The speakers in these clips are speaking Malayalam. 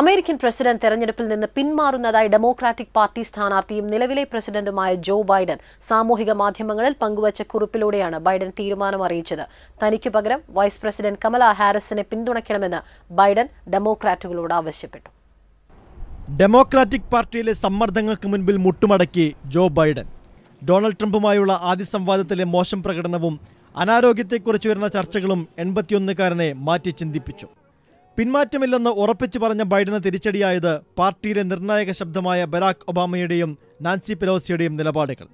അമേരിക്കൻ പ്രസിഡന്റ് തെരഞ്ഞെടുപ്പിൽ നിന്ന് പിന്മാറുന്നതായി ഡെമോക്രാറ്റിക് പാർട്ടി സ്ഥാനാർത്ഥിയും നിലവിലെ പ്രസിഡന്റുമായ ജോ ബൈഡൻ സാമൂഹിക മാധ്യമങ്ങളിൽ പങ്കുവച്ച കുറിപ്പിലൂടെയാണ് ബൈഡൻ തീരുമാനം അറിയിച്ചത് തനിക്ക് പകരം വൈസ് പ്രസിഡന്റ് കമല ഹാരിസിനെ പിന്തുണയ്ക്കണമെന്ന് ബൈഡൻ ഡെമോക്രാറ്റുകളോട് ആവശ്യപ്പെട്ടു ഡെമോക്രാറ്റിക് പാർട്ടിയിലെ സമ്മർദ്ദങ്ങൾക്ക് മുൻപിൽ മുട്ടുമടക്കി ജോ ബൈഡൻ ഡൊണാൾഡ് ട്രംപുമായുള്ള ആദ്യ സംവാദത്തിലെ മോശം പ്രകടനവും അനാരോഗ്യത്തെക്കുറിച്ച് വരുന്ന ചർച്ചകളും എൺപത്തിയൊന്നുകാരനെ മാറ്റി ചിന്തിപ്പിച്ചു പിന്മാറ്റമില്ലെന്ന് ഉറപ്പിച്ചു പറഞ്ഞ ബൈഡന് തിരിച്ചടിയായത് പാർട്ടിയിലെ നിർണായക ശബ്ദമായ ബരാക് ഒബാമയുടെയും നാൻസി പെലോസിയുടെയും നിലപാടുകൾ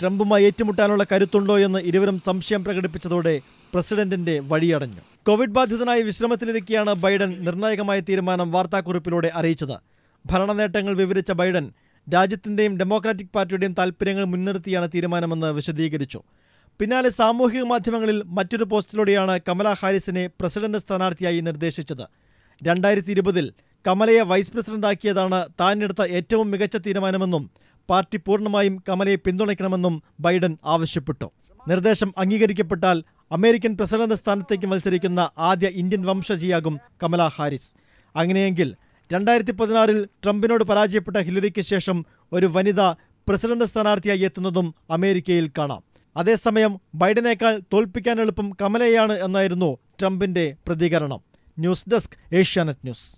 ട്രംപുമായി ഏറ്റുമുട്ടാനുള്ള കരുത്തുണ്ടോ എന്ന് ഇരുവരും സംശയം പ്രകടിപ്പിച്ചതോടെ പ്രസിഡന്റിന്റെ വഴിയടഞ്ഞു കോവിഡ് ബാധിതനായി വിശ്രമത്തിലിരിക്കെയാണ് ബൈഡൻ നിർണായകമായ തീരുമാനം വാർത്താക്കുറിപ്പിലൂടെ അറിയിച്ചത് ഭരണ നേട്ടങ്ങൾ വിവരിച്ച ബൈഡൻ രാജ്യത്തിന്റെയും ഡെമോക്രാറ്റിക് പാർട്ടിയുടെയും താൽപ്പര്യങ്ങൾ മുൻനിർത്തിയാണ് തീരുമാനമെന്ന് വിശദീകരിച്ചു പിന്നാലെ സാമൂഹിക മാധ്യമങ്ങളിൽ മറ്റൊരു പോസ്റ്റിലൂടെയാണ് കമലാ ഹാരിസിനെ പ്രസിഡന്റ് സ്ഥാനാർത്ഥിയായി നിർദ്ദേശിച്ചത് രണ്ടായിരത്തി ഇരുപതിൽ കമലയെ വൈസ് പ്രസിഡന്റാക്കിയതാണ് താനെടുത്ത ഏറ്റവും മികച്ച തീരുമാനമെന്നും പാർട്ടി പൂർണ്ണമായും കമലയെ പിന്തുണയ്ക്കണമെന്നും ബൈഡൻ ആവശ്യപ്പെട്ടു നിർദ്ദേശം അംഗീകരിക്കപ്പെട്ടാൽ അമേരിക്കൻ പ്രസിഡന്റ് സ്ഥാനത്തേക്ക് മത്സരിക്കുന്ന ആദ്യ ഇന്ത്യൻ വംശജിയാകും കമല ഹാരിസ് അങ്ങനെയെങ്കിൽ രണ്ടായിരത്തി പതിനാറിൽ ട്രംപിനോട് പരാജയപ്പെട്ട ഹിലറിക്ക് ശേഷം ഒരു വനിത പ്രസിഡന്റ് സ്ഥാനാർത്ഥിയായി എത്തുന്നതും അമേരിക്കയിൽ കാണാം അതേസമയം ബൈഡനേക്കാൾ തോൽപ്പിക്കാൻ എളുപ്പം കമലയാണ് എന്നായിരുന്നു ട്രംപിന്റെ പ്രതികരണം ന്യൂസ് ഡെസ്ക് ഏഷ്യാനെറ്റ് ന്യൂസ്